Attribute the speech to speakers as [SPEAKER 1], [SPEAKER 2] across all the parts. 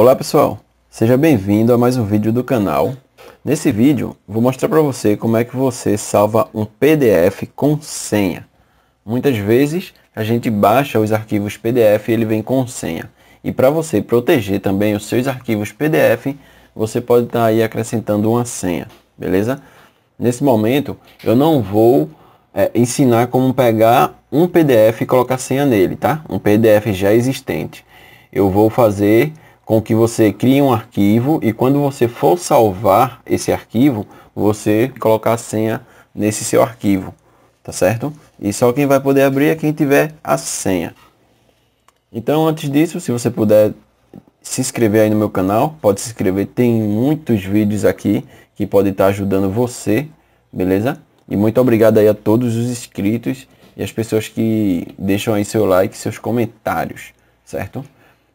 [SPEAKER 1] Olá pessoal, seja bem-vindo a mais um vídeo do canal. Nesse vídeo vou mostrar para você como é que você salva um PDF com senha. Muitas vezes a gente baixa os arquivos PDF e ele vem com senha. E para você proteger também os seus arquivos PDF, você pode estar tá aí acrescentando uma senha, beleza? Nesse momento eu não vou é, ensinar como pegar um PDF e colocar senha nele, tá? Um PDF já existente. Eu vou fazer com que você crie um arquivo e quando você for salvar esse arquivo, você colocar a senha nesse seu arquivo, tá certo? E só quem vai poder abrir é quem tiver a senha. Então, antes disso, se você puder se inscrever aí no meu canal, pode se inscrever, tem muitos vídeos aqui que podem estar ajudando você, beleza? E muito obrigado aí a todos os inscritos e as pessoas que deixam aí seu like, seus comentários, certo?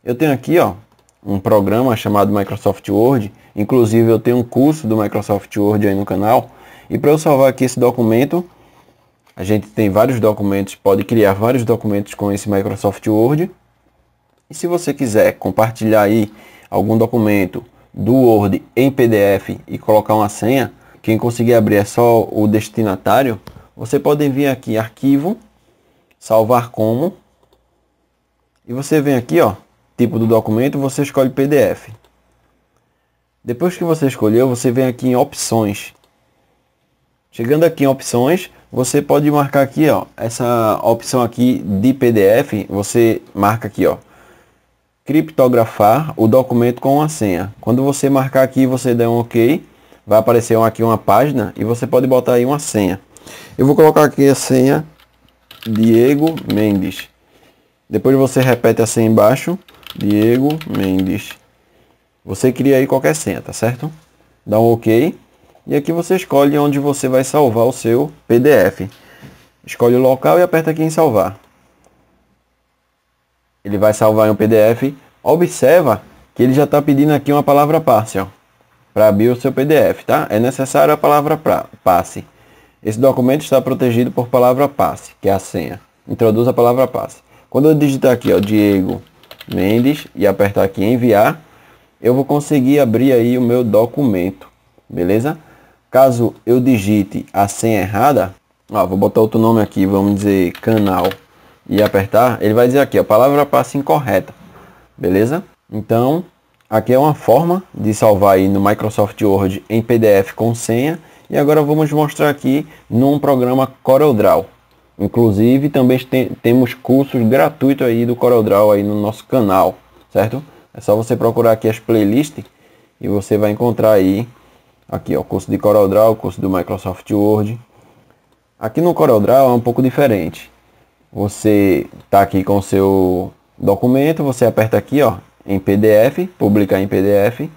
[SPEAKER 1] Eu tenho aqui, ó, um programa chamado Microsoft Word. Inclusive eu tenho um curso do Microsoft Word aí no canal. E para eu salvar aqui esse documento, a gente tem vários documentos, pode criar vários documentos com esse Microsoft Word. E se você quiser compartilhar aí algum documento do Word em PDF e colocar uma senha, quem conseguir abrir é só o destinatário, você pode vir aqui arquivo, salvar como. E você vem aqui, ó, tipo do documento, você escolhe PDF. Depois que você escolheu, você vem aqui em opções. Chegando aqui em opções, você pode marcar aqui, ó, essa opção aqui de PDF, você marca aqui, ó, criptografar o documento com uma senha. Quando você marcar aqui, você dá um OK, vai aparecer aqui uma página e você pode botar aí uma senha. Eu vou colocar aqui a senha Diego Mendes. Depois você repete a senha embaixo Diego Mendes. Você cria aí qualquer senha, tá certo? Dá um OK. E aqui você escolhe onde você vai salvar o seu PDF. Escolhe o local e aperta aqui em salvar. Ele vai salvar em um PDF. Observa que ele já está pedindo aqui uma palavra passe, para abrir o seu PDF, tá? É necessário a palavra pra, passe. Esse documento está protegido por palavra passe, que é a senha. Introduz a palavra passe. Quando eu digitar aqui, ó, Diego Mendes e apertar aqui enviar, eu vou conseguir abrir aí o meu documento, beleza? Caso eu digite a senha errada, ó, vou botar outro nome aqui, vamos dizer canal e apertar, ele vai dizer aqui, a palavra passa incorreta, beleza? Então, aqui é uma forma de salvar aí no Microsoft Word em PDF com senha e agora vamos mostrar aqui num programa CorelDRAW. Inclusive também temos cursos gratuitos aí do CorelDRAW aí no nosso canal, certo? É só você procurar aqui as playlists e você vai encontrar aí aqui o curso de CorelDRAW, o curso do Microsoft Word. Aqui no CorelDRAW é um pouco diferente. Você está aqui com o seu documento, você aperta aqui ó, em PDF, publicar em PDF.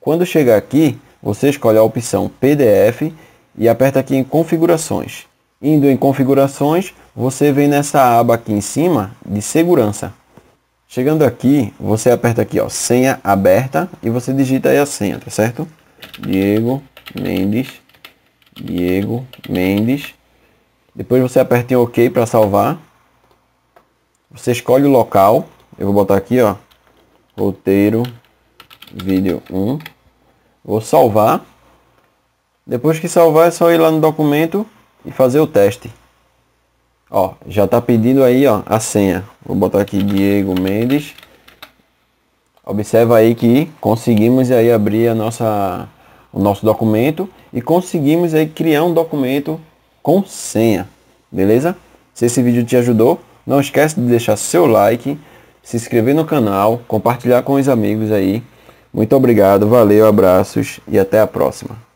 [SPEAKER 1] Quando chegar aqui, você escolhe a opção PDF e aperta aqui em configurações. Indo em configurações, você vem nessa aba aqui em cima de segurança. Chegando aqui, você aperta aqui, ó, senha aberta e você digita aí a senha, tá certo? Diego Mendes, Diego Mendes. Depois você aperta em OK para salvar. Você escolhe o local. Eu vou botar aqui, ó, roteiro vídeo 1. Vou salvar. Depois que salvar, é só ir lá no documento e fazer o teste. Ó, já tá pedindo aí, ó, a senha. Vou botar aqui Diego Mendes. Observa aí que conseguimos aí abrir a nossa o nosso documento e conseguimos aí criar um documento com senha. Beleza? Se esse vídeo te ajudou, não esquece de deixar seu like, se inscrever no canal, compartilhar com os amigos aí. Muito obrigado, valeu, abraços e até a próxima.